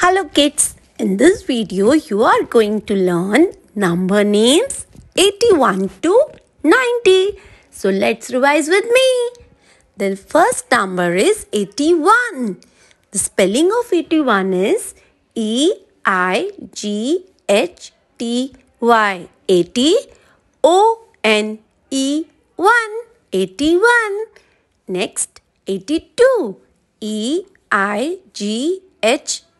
Hello kids, in this video you are going to learn number names 81 to 90. So let's revise with me. The first number is 81. The spelling of 81 is E I G H T Y. 80 O N E 1. 81. Next 82 E I G H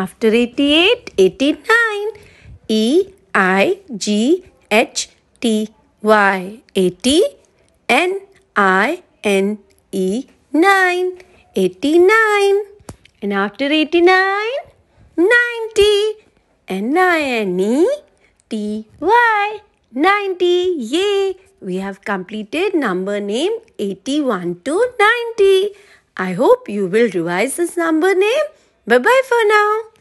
After 88, 89. E, I, G, H, T, Y. 80, N, I, N, E, 9. 89. And after 89, 90. N-I-N-E-T-Y. 90. Yay! We have completed number name 81 to 90. I hope you will revise this number name. Bye-bye for now.